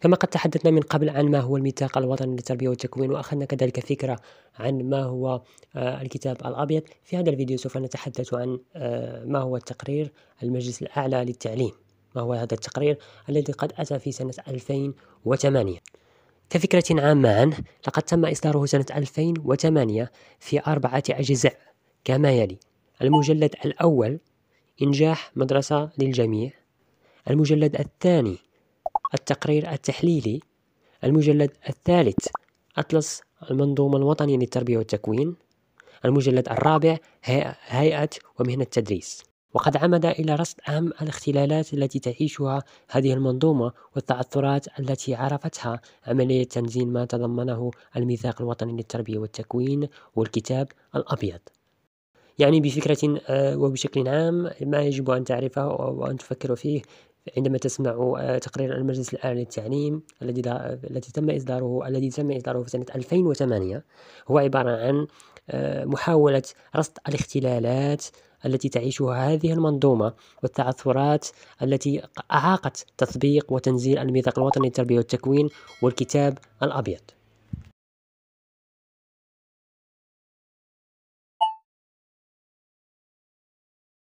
كما قد تحدثنا من قبل عن ما هو الميثاق الوطني للتربية والتكوين وأخذنا كذلك فكرة عن ما هو آه، الكتاب الأبيض في هذا الفيديو سوف نتحدث عن آه، ما هو التقرير المجلس الأعلى للتعليم ما هو هذا التقرير الذي قد أتى في سنة 2008 كفكرة عامة عنه لقد تم إصداره سنة 2008 في أربعة أجزاء كما يلي المجلد الأول إنجاح مدرسة للجميع المجلد الثاني التقرير التحليلي المجلد الثالث أطلس المنظومة الوطنية للتربية والتكوين المجلد الرابع هيئة ومهنة التدريس وقد عمد إلى رصد أهم الاختلالات التي تعيشها هذه المنظومة والتعثرات التي عرفتها عملية تنزيل ما تضمنه الميثاق الوطني للتربية والتكوين والكتاب الأبيض يعني بفكرة آه، وبشكل عام ما يجب أن تعرفه وأن تفكر فيه عندما تسمع آه، تقرير المجلس الأعلى للتعليم الذي التي تم إصداره الذي تم إصداره في سنة 2008 هو عبارة عن آه، محاولة رصد الاختلالات التي تعيشها هذه المنظومة والتعثرات التي أعاقت تطبيق وتنزيل الميثاق الوطني للتربية والتكوين والكتاب الأبيض